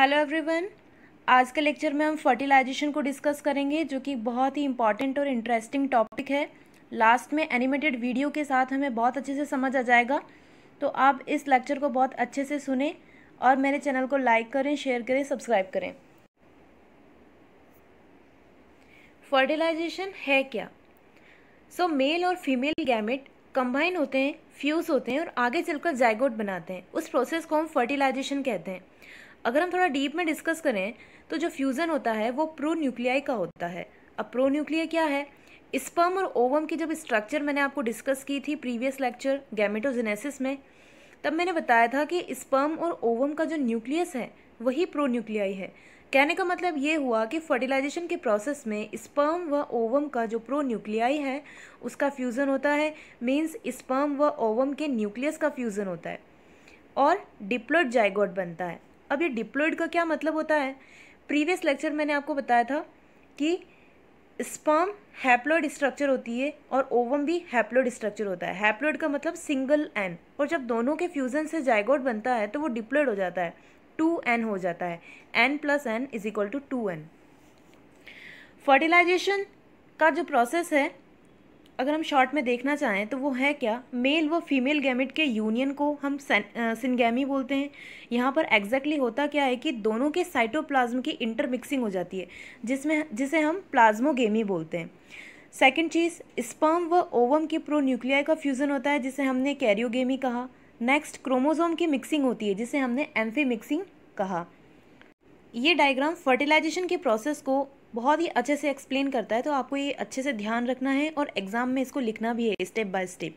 Hello everyone आज के lecture में हम फर्टिलाइजेशन को डिस्कस करेंगे जो कि बहुत ही इंपॉर्टेंट और इंटरेस्टिंग टॉपिक है लास्ट में एनिमेटेड वीडियो के साथ हमें बहुत अच्छे से समझ आ जाएगा तो आप इस लेक्चर को बहुत अच्छे से सुने और मेरे चैनल को लाइक करें शेयर करें सब्सक्राइब करें फर्टिलाइजेशन है क्या सो मेल और फीमेल गैमेट कंबाइन होते हैं फ्यूज़ होते हैं और आगे चलकर जायगोट बनाते हैं उस प्रोसेस को हम फर्टिलाइजेशन कहते हैं अगर हम थोड़ा डीप में डिस्कस करें तो जो फ्यूज़न होता है वो प्रो न्यूक्लियाई का होता है अब प्रो न्यूक्लिया क्या है स्पर्म और ओवम की जब स्ट्रक्चर मैंने आपको डिस्कस की थी प्रीवियस लेक्चर गैमेटोजेनेसिस में तब मैंने बताया था कि स्पर्म और ओवम का जो न्यूक्लियस है वही प्रो न्यूक्लियाई है कहने का मतलब ये हुआ कि फर्टिलाइजेशन के प्रोसेस में स्पर्म व ओवम का जो प्रो न्यूक्लियाई है उसका फ्यूज़न होता है मीन्स स्पर्म व ओवम के न्यूक्लियस का फ्यूज़न होता है और डिप्लोड जाइगोट बनता है अब ये डिप्लोइड का क्या मतलब होता है प्रीवियस लेक्चर मैंने आपको बताया था कि स्पर्म हैप्लोइड स्ट्रक्चर होती है और ओवम भी हैप्लोइड स्ट्रक्चर होता है हैप्लोइड का मतलब सिंगल एन और जब दोनों के फ्यूज़न से जायगोड बनता है तो वो डिप्लोइड हो जाता है टू एन हो जाता है N plus N is equal to two N fertilisation का जो प्रोसेस है अगर हम शॉर्ट में देखना चाहें तो वो है क्या मेल व फीमेल गैमिट के यूनियन को हम सिनगैमी बोलते हैं यहाँ पर एग्जैक्टली exactly होता क्या है कि दोनों के साइटोप्लाज्म की इंटरमिक्सिंग हो जाती है जिसमें जिसे हम प्लाज्मोगेमी बोलते हैं सेकेंड चीज़ स्पर्म व ओवम के प्रो न्यूक्लियाई का फ्यूज़न होता है जिसे हमने कैरियोगेमी कहा नेक्स्ट क्रोमोजोम की मिक्सिंग होती है जिसे हमने एम्फी मिक्सिंग कहा ये डायग्राम फर्टिलाइजेशन के प्रोसेस को बहुत ही अच्छे से एक्सप्लेन करता है तो आपको ये अच्छे से ध्यान रखना है और एग्ज़ाम में इसको लिखना भी है स्टेप बाय स्टेप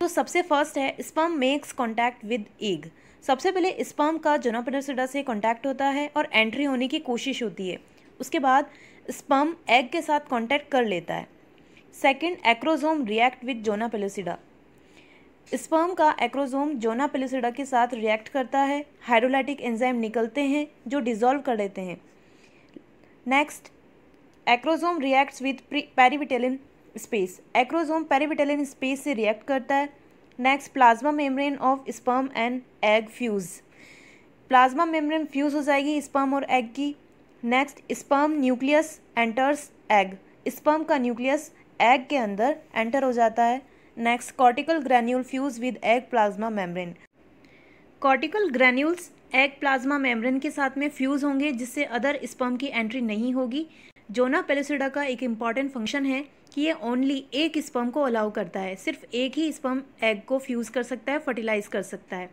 तो सबसे फर्स्ट है sperm makes contact with egg सबसे पहले स्पर्म का जोनापेडोसिडा से कॉन्टैक्ट होता है और एंट्री होने की कोशिश होती है उसके बाद स्पर्म एग के साथ कॉन्टैक्ट कर लेता है second acrosome react with zona pellucida sperm का एक्रोजोम जोना पेलोसिडा के साथ रिएक्ट करता है हाइड्रोलाइटिक एंजाइम निकलते हैं जो डिजॉल्व कर लेते हैं next acrosome reacts with perivitelline space acrosome perivitelline space से रिएक्ट करता है next plasma membrane of sperm and egg fuse plasma membrane fuse हो जाएगी स्पर्म और एग की next sperm nucleus enters egg sperm का न्यूक्लियस एग के अंदर एंटर हो जाता है next cortical granule fuse with egg plasma membrane cortical granules egg plasma membrane के साथ में फ्यूज़ होंगे जिससे अदर स्पर्म की एंट्री नहीं होगी जोना पेलोसिडा का एक इम्पॉर्टेंट फंक्शन है कि ये ओनली एक स्पम को अलाउ करता है सिर्फ एक ही स्पम एग को फ्यूज़ कर सकता है फर्टिलाइज कर सकता है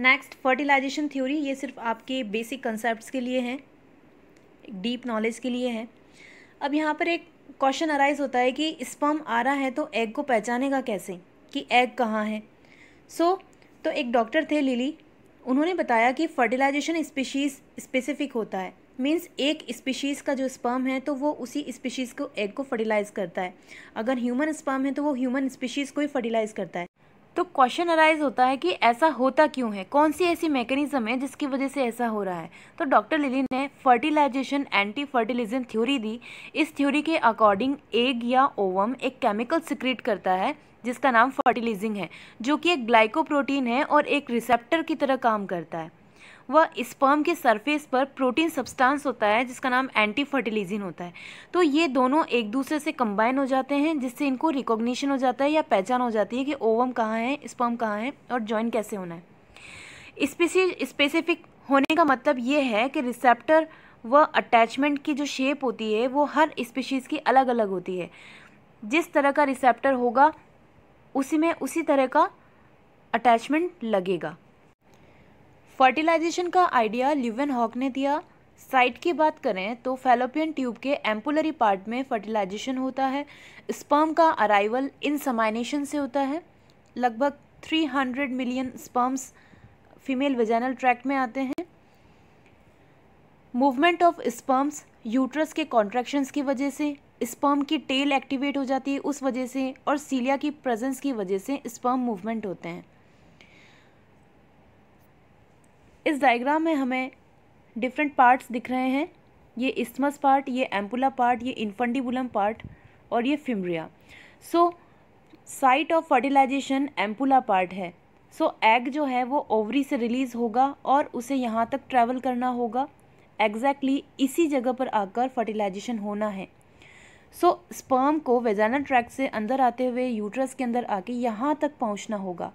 नेक्स्ट फर्टिलाइजेशन थ्योरी ये सिर्फ आपके बेसिक कंसेप्ट के लिए हैं डीप नॉलेज के लिए हैं अब यहाँ पर एक क्वेश्चन अराइज होता है कि स्पम आ रहा है तो एग को पहचानेगा कैसे कि एग कहाँ है सो so, तो एक डॉक्टर थे लिली उन्होंने बताया कि फर्टिलाइजेशन स्पीशीज़ स्पेसिफिक होता है मीन्स एक स्पीशीज़ का जो स्पर्म है तो वो उसी स्पीशीज़ को एग को फर्टिलाइज़ करता है अगर ह्यूमन स्पर्म है तो वो ह्यूमन स्पीशीज़ को ही फर्टिलाइज़ करता है तो क्वेश्चन अराइज होता है कि ऐसा होता क्यों है कौन सी ऐसी मैकेनिज्म है जिसकी वजह से ऐसा हो रहा है तो डॉक्टर लिली ने फर्टिलाइजेशन एंटी फर्टिलिज्म थ्योरी दी इस थ्योरी के अकॉर्डिंग एग या ओवम एक केमिकल सिक्रिट करता है जिसका नाम फर्टिलाइजिंग है जो कि एक ग्लाइकोप्रोटीन है और एक रिसेप्टर की तरह काम करता है वह स्पर्म के सरफेस पर प्रोटीन सब्सटेंस होता है जिसका नाम एंटी फर्टिलाइजिंग होता है तो ये दोनों एक दूसरे से कंबाइन हो जाते हैं जिससे इनको रिकॉग्निशन हो जाता है या पहचान हो जाती है कि ओवम कहाँ है स्पर्म कहाँ है और ज्वाइन कैसे होना है स्पेसिफिक होने का मतलब ये है कि रिसेप्टर व अटैचमेंट की जो शेप होती है वो हर स्पीशीज़ की अलग अलग होती है जिस तरह का रिसेप्टर होगा उसी में उसी तरह का अटैचमेंट लगेगा फर्टिलाइजेशन का आइडिया लिवन हॉक ने दिया साइट की बात करें तो फेलोपियन ट्यूब के एम्पुलरी पार्ट में फर्टिलाइजेशन होता है स्पर्म का अराइवल इन समाइनेशन से होता है लगभग 300 million sperms female vaginal tract में आते हैं मूवमेंट ऑफ स्पर्म्स यूट्रस के कॉन्ट्रैक्शंस की वजह से स्पर्म की टेल एक्टिवेट हो जाती है उस वजह से और सीलिया की प्रेजेंस की वजह से स्पर्म मूवमेंट होते हैं इस डायग्राम में हमें डिफरेंट पार्ट्स दिख रहे हैं ये इस्मस पार्ट ये एम्पुला पार्ट ये इन्फंडिबुलम पार्ट और ये fimbria so site of fertilization ampulla part है सो so, एग जो है वो ओवरी से रिलीज़ होगा और उसे यहाँ तक ट्रैवल करना होगा एग्जैक्टली exactly इसी जगह पर आकर फर्टिलाइजेशन होना है सो स्पर्म को वेजाना ट्रैक से अंदर आते हुए यूट्रस के अंदर आके यहाँ तक पहुँचना होगा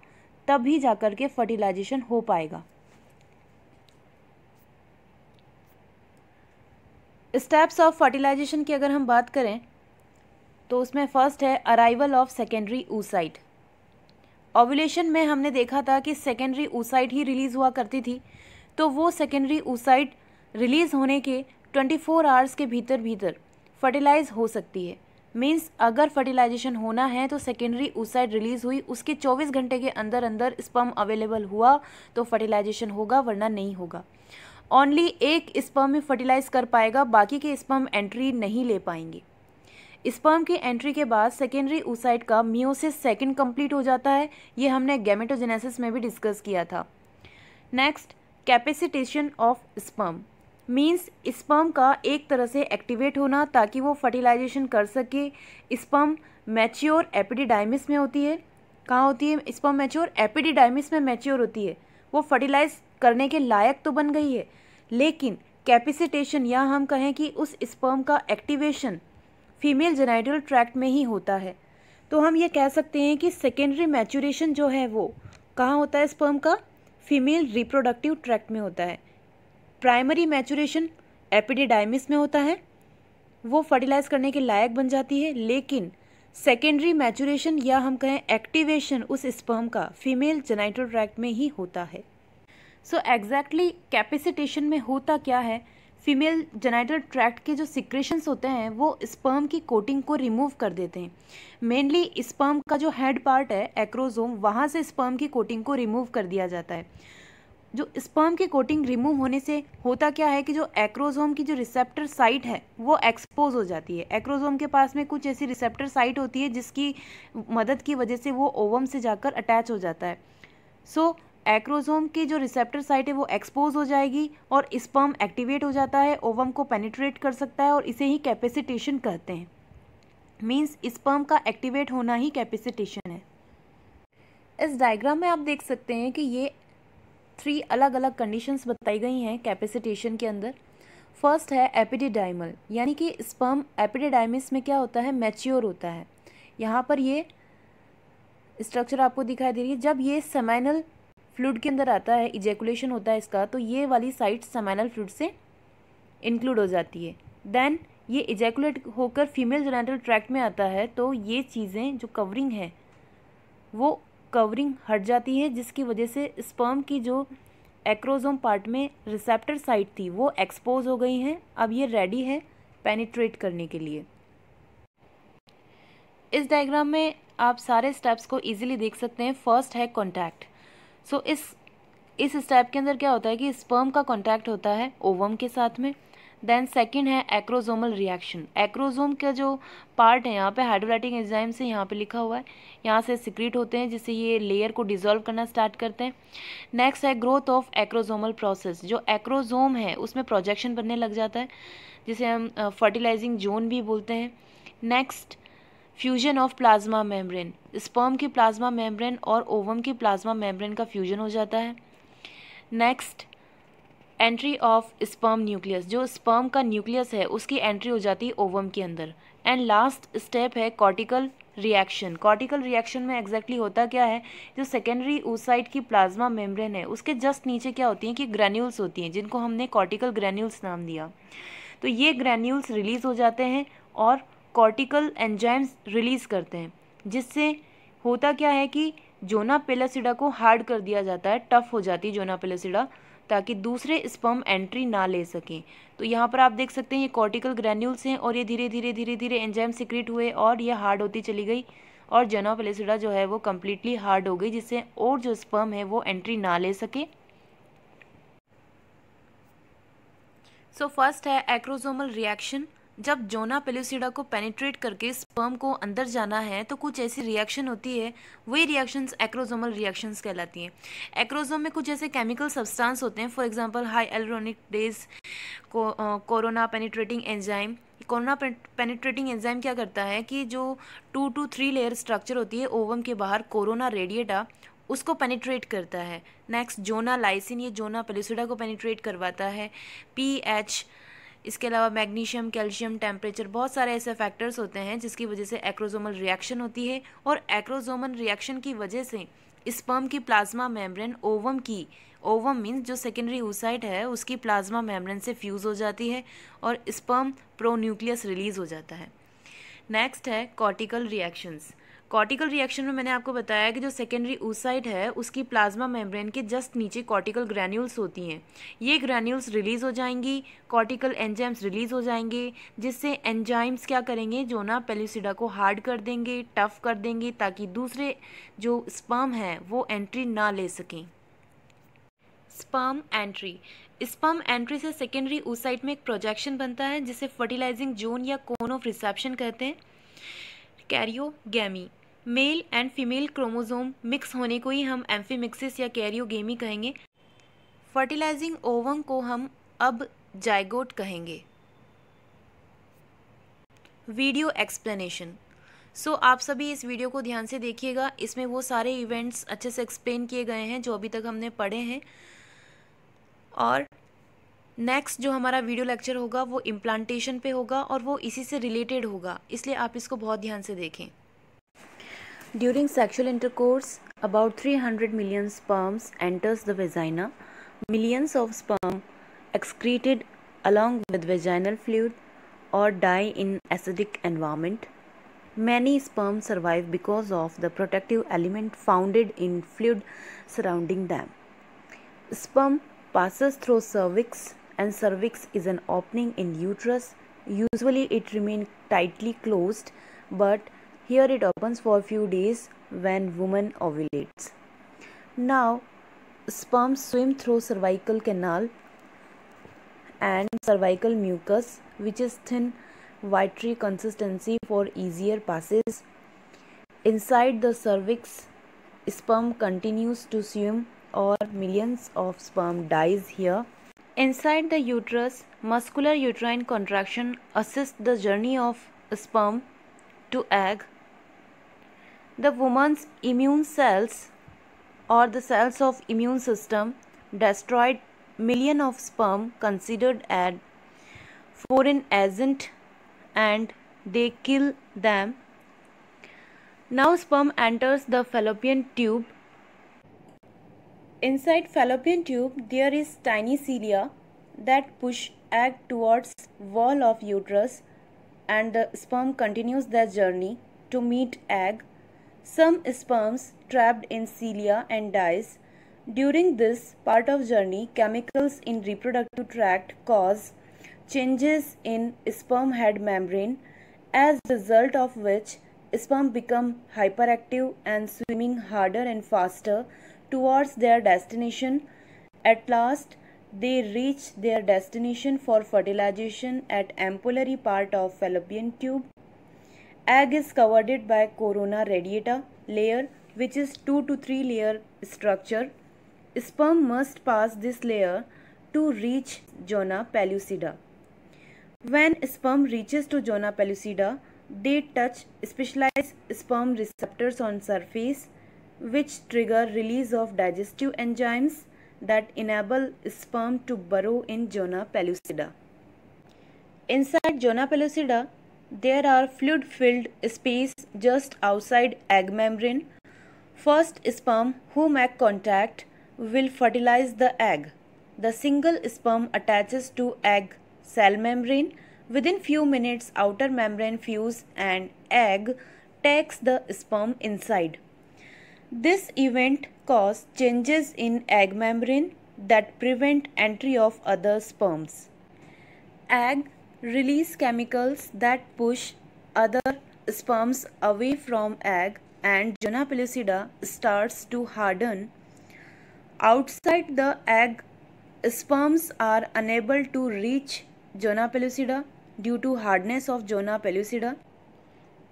तभी जा के फर्टिलाइजेशन हो पाएगा स्टेप्स ऑफ फर्टिलाइजेशन की अगर हम बात करें तो उसमें फर्स्ट है arrival of secondary oocyte ovulation में हमने देखा था कि सेकेंडरी ऊसाइट ही रिलीज़ हुआ करती थी तो वो सेकेंडरी ऊसाइट रिलीज़ होने के 24 आवर्स के भीतर भीतर फर्टिलाइज हो सकती है मीन्स अगर फर्टिलाइजेशन होना है तो सेकेंडरी उस साइड रिलीज़ हुई उसके 24 घंटे के अंदर अंदर स्पर्म अवेलेबल हुआ तो फर्टिलाइजेशन होगा वरना नहीं होगा ओनली एक स्पर्म ही फर्टिलाइज कर पाएगा बाकी के स्पर्म एंट्री नहीं ले पाएंगे स्पर्म की एंट्री के बाद सेकेंडरी ऊसाइड का मियोसिस सेकेंड कंप्लीट हो जाता है ये हमने गैमेटोजेनेसिस में भी डिस्कस किया था next capacitation of sperm means sperm का एक तरह से एक्टिवेट होना ताकि वो फर्टिलाइजेशन कर सके स्पर्म मैच्योर एपिडिडाइमिस में होती है कहाँ होती है स्पर्म मैच्योर एपिडिडाइमिस में मैच्योर होती है वो फर्टिलाइज करने के लायक तो बन गई है लेकिन कैपेसिटेशन या हम कहें कि उस स्पर्म का एक्टिवेशन फीमेल जेनाइटल ट्रैक्ट में ही होता है तो हम ये कह सकते हैं कि सेकेंडरी मैचुरेशन जो है वो कहाँ होता है स्पर्म का फीमेल रिप्रोडक्टिव ट्रैक्ट में होता है प्राइमरी मैचुरेशन एपिडिडाइमिस में होता है वो फर्टिलाइज करने के लायक बन जाती है लेकिन सेकेंडरी मैचुरेशन या हम कहें एक्टिवेशन उस स्पर्म का फीमेल जेनाइटल ट्रैक्ट में ही होता है सो एग्जैक्टली कैपेसिटेशन में होता क्या है फीमेल जेनाइटल ट्रैक्ट के जो सिक्रेशंस होते हैं वो स्पर्म की कोटिंग को रिमूव कर देते हैं मेनली स्पर्म का जो हेड पार्ट है एक्रोजोम वहाँ से स्पर्म की कोटिंग को रिमूव कर दिया जाता है जो स्पर्म की कोटिंग रिमूव होने से होता क्या है कि जो एक्रोजोम की जो रिसेप्टर साइट है वो एक्सपोज हो जाती है एक्रोजोम के पास में कुछ ऐसी रिसेप्टर साइट होती है जिसकी मदद की वजह से वो ओवम से जाकर अटैच हो जाता है सो so, एक्रोजोम की जो रिसेप्टर साइट है वो एक्सपोज हो जाएगी और स्पर्म एक्टिवेट हो जाता है ओवम को पेनिट्रेट कर सकता है और इसे ही कैपेसिटेशन कहते हैं मीन्स स्पर्म का एक्टिवेट होना ही कैपेसिटेशन है इस डायग्राम में आप देख सकते हैं कि ये थ्री अलग अलग कंडीशंस बताई गई हैं कैपेसिटेशन के अंदर फर्स्ट है एपिडिडाइमल यानी कि स्पर्म एपिडिडाइमिस में क्या होता है मैच्योर होता है यहाँ पर ये स्ट्रक्चर आपको दिखाई दे रही है जब ये सेमाइनल फ्लूड के अंदर आता है इजेकुलेशन होता है इसका तो ये वाली साइट सेमाइनल फ्लूड से इंक्लूड हो जाती है देन ये इजैकुलेट होकर फीमेल जेनेटल ट्रैक्ट में आता है तो ये चीज़ें जो कवरिंग है वो कवरिंग हट जाती है जिसकी वजह से स्पर्म की जो एक्रोजोम पार्ट में रिसेप्टर साइट थी वो एक्सपोज हो गई हैं अब ये रेडी है पेनिट्रेट करने के लिए इस डायग्राम में आप सारे स्टेप्स को इजीली देख सकते हैं फर्स्ट है कॉन्टैक्ट सो so, इस इस स्टेप के अंदर क्या होता है कि स्पर्म का कॉन्टैक्ट होता है ओवम के साथ में देन सेकेंड है एक्रोजोमल रिएक्शन एक्रोजोम का जो पार्ट है यहाँ पे हाइड्रोलाइटिक एंजाइम से यहाँ पे लिखा हुआ है यहाँ से सिक्रीट होते हैं जिससे ये लेयर को डिजोल्व करना स्टार्ट करते हैं नेक्स्ट है ग्रोथ ऑफ एक्रोजोमल प्रोसेस जो एक्रोजोम है उसमें प्रोजेक्शन बनने लग जाता है जिसे हम फर्टिलाइजिंग जोन भी बोलते हैं next fusion of plasma membrane sperm की प्लाज्मा मेम्ब्रेन और ओवम की प्लाज्मा मेम्ब्रेन का फ्यूजन हो जाता है next entry of sperm nucleus जो स्पर्म का न्यूक्लियस है उसकी एंट्री हो जाती है ओवम के अंदर एंड लास्ट स्टेप है कॉर्टिकल रिएक्शन कॉर्टिकल रिएक्शन में एग्जैक्टली exactly होता क्या है जो सेकेंडरी ऊसाइड की प्लाज्मा मेम्ब्रेन है उसके जस्ट नीचे क्या होती हैं कि ग्रेन्यूल्स होती हैं जिनको हमने कॉर्टिकल ग्रेन्यूल्स नाम दिया तो ये ग्रेन्यूल्स रिलीज़ हो जाते हैं और कॉर्टिकल एंजाइम्स रिलीज़ करते हैं जिससे होता क्या है कि जोना पेलासिडा को हार्ड कर दिया जाता है टफ हो जाती है जोना पेलासिडा ताकि दूसरे स्पर्म एंट्री ना ले सकें तो यहाँ पर आप देख सकते हैं ये कॉर्टिकल ग्रेन्यूल्स हैं और ये धीरे धीरे धीरे धीरे एंजाइम सिक्रिट हुए और ये हार्ड होती चली गई और जेनोपलेसिडा जो है वो कम्प्लीटली हार्ड हो गई जिससे और जो स्पर्म है वो एंट्री ना ले सके सो so फर्स्ट है एक्रोजोमल रिएक्शन जब जोना पेल्यूसिडा को पेनिट्रेट करके स्पर्म को अंदर जाना है तो कुछ ऐसी रिएक्शन होती है वही रिएक्शंस एक्रोजोमल रिएक्शंस कहलाती हैं एक्रोजोम में कुछ ऐसे केमिकल सब्सटेंस होते हैं for example hyaluronidase corona penetrating enzyme corona penetrating enzyme क्या करता है कि जो two two three layer structure होती है ओवम के बाहर कोरोना रेडिएटा उसको पेनिट्रेट करता है नेक्स्ट जोना लाइसिन ये जोना पेल्यूसिडा को पेनिट्रेट करवाता है पी एच इसके अलावा मैग्नीशियम कैल्शियम टेम्परेचर बहुत सारे ऐसे फैक्टर्स होते हैं जिसकी वजह से एक्रोजोमल रिएक्शन होती है और एक्रोजोमल रिएक्शन की वजह से स्पर्म की प्लाज्मा मेम्ब्रेन ओवम की ओवम मीन्स जो सेकेंडरी ओसाइट है उसकी प्लाज्मा मेम्ब्रेन से फ्यूज़ हो जाती है और स्पर्म प्रोन्यूक्लियस रिलीज़ हो जाता है नेक्स्ट है कॉर्टिकल रिएक्शंस कॉर्टिकल रिएक्शन में मैंने आपको बताया कि जो सेकेंडरी ऊसाइड है उसकी प्लाज्मा मेम्ब्रेन के जस्ट नीचे कॉर्टिकल ग्रैन्यूल्स होती हैं ये ग्रैन्यूल्स रिलीज़ हो जाएंगी कॉर्टिकल एंजाइम्स रिलीज़ हो जाएंगे जिससे एंजाइम्स क्या करेंगे जो ना पेल्यूसिडा को हार्ड कर देंगे टफ कर देंगे ताकि दूसरे जो स्पर्म हैं वो एंट्री ना ले सकें स्पर्म एंट्री स्पर्म एंट्री से सेकेंडरी ऊसाइट में एक प्रोजेक्शन बनता है जिसे फर्टिलाइजिंग जोन या कोन ऑफ रिसेप्शन कहते हैं karyogamy male and female chromosome mix होने को ही हम एम्फीमिक्सिस या कैरियोगेमी कहेंगे फर्टिलाइजिंग ओवम को हम अब जायगोट कहेंगे वीडियो एक्सप्लेनेशन सो so, आप सभी इस वीडियो को ध्यान से देखिएगा इसमें वो सारे इवेंट्स अच्छे से एक्सप्लेन किए गए हैं जो अभी तक हमने पढ़े हैं और नेक्स्ट जो हमारा वीडियो लेक्चर होगा वो इम्प्लांटेशन पे होगा और वो इसी से रिलेटेड होगा इसलिए आप इसको बहुत ध्यान से देखें During sexual intercourse, about 300 million sperms enters the vagina. Millions of sperm excreted along with vaginal fluid or die in acidic environment. Many sperm survive because of the protective element founded in fluid surrounding them. Sperm passes through cervix and cervix is an opening in uterus. Usually it remains tightly closed but here it opens for a few days when woman ovulates. Now, sperm swim through cervical canal and cervical mucus which is thin watery consistency for easier passes. Inside the cervix, sperm continues to swim or millions of sperm dies here. Inside the uterus, muscular uterine contraction assists the journey of sperm to egg the woman's immune cells or the cells of immune system destroyed million of sperm considered as foreign agent and they kill them now sperm enters the fallopian tube inside fallopian tube there is tiny cilia that push egg towards wall of uterus and the sperm continues their journey to meet egg some sperms trapped in cilia and dies. During this part of journey, chemicals in reproductive tract cause changes in sperm head membrane as result of which sperm become hyperactive and swimming harder and faster towards their destination. At last, they reach their destination for fertilization at ampullary part of fallopian tube Egg is covered by corona radiata layer which is 2 to 3 layer structure. Sperm must pass this layer to reach zona pellucida. When sperm reaches to zona pellucida, they touch specialized sperm receptors on surface which trigger release of digestive enzymes that enable sperm to burrow in zona pellucida. Inside zona pellucida, there are fluid filled space just outside egg membrane. First sperm who make contact will fertilize the egg. The single sperm attaches to egg cell membrane. Within few minutes outer membrane fuse and egg takes the sperm inside. This event cause changes in egg membrane that prevent entry of other sperms. Egg release chemicals that push other sperms away from egg and Jonah pellucida starts to harden. Outside the egg, sperms are unable to reach Jonah pellucida due to hardness of Jonah pellucida.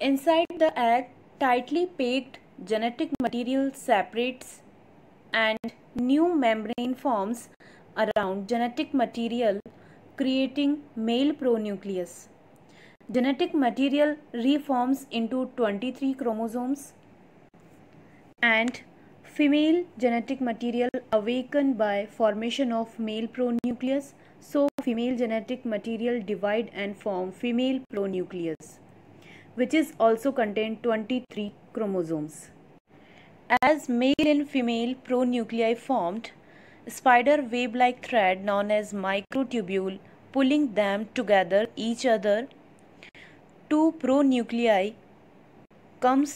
Inside the egg, tightly packed genetic material separates and new membrane forms around genetic material creating male pronucleus. Genetic material reforms into 23 chromosomes and female genetic material awakened by formation of male pronucleus so female genetic material divide and form female pronucleus which is also contained 23 chromosomes as male and female pronuclei formed spider web like thread known as microtubule pulling them together each other two pronuclei comes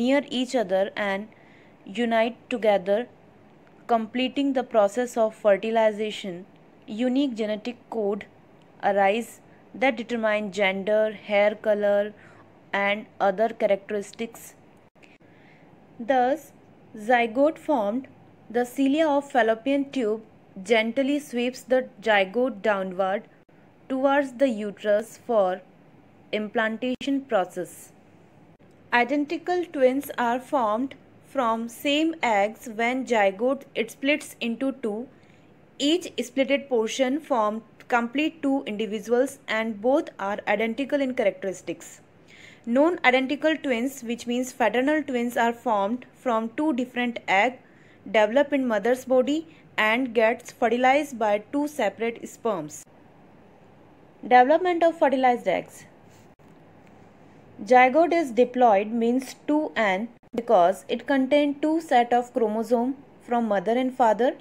near each other and unite together completing the process of fertilization unique genetic code arise that determine gender hair color and other characteristics thus zygote formed the cilia of fallopian tube gently sweeps the zygote downward towards the uterus for implantation process. Identical twins are formed from same eggs when zygote it splits into two. Each splitted portion formed complete two individuals and both are identical in characteristics. Non-identical twins which means fraternal twins are formed from two different eggs develop in mother's body and gets fertilized by two separate sperms. Development of fertilized eggs Zygote is diploid means 2N because it contains two set of chromosome from mother and father.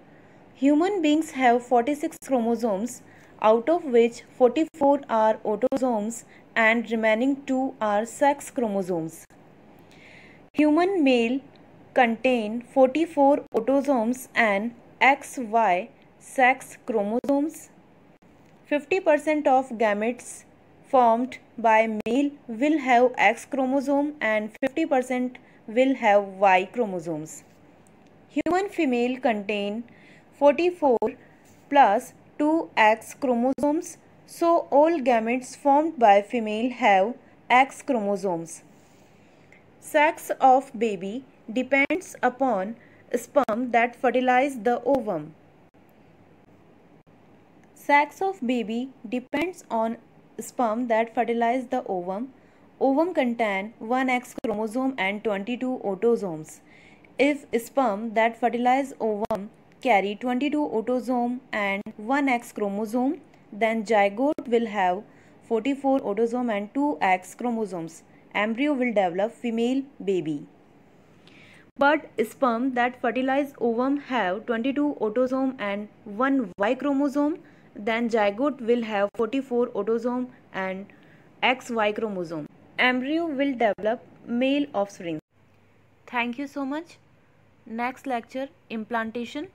Human beings have 46 chromosomes out of which 44 are autosomes and remaining 2 are sex chromosomes. Human male contain 44 autosomes and XY sex chromosomes. 50% of gametes formed by male will have X chromosome and 50% will have Y chromosomes. Human female contain 44 plus 2 X chromosomes so all gametes formed by female have X chromosomes. Sex of baby depends upon sperm that fertilize the ovum. Sex of baby depends on sperm that fertilize the ovum. Ovum contain 1x chromosome and 22 autosomes. If sperm that fertilize ovum carry 22 autosome and 1x chromosome, then zygote will have 44 autosome and 2x chromosomes. Embryo will develop female baby. But sperm that fertilize ovum have 22 autosome and 1 Y chromosome. Then zygote will have 44 autosome and XY chromosome. Embryo will develop male offspring. Thank you so much. Next lecture, implantation.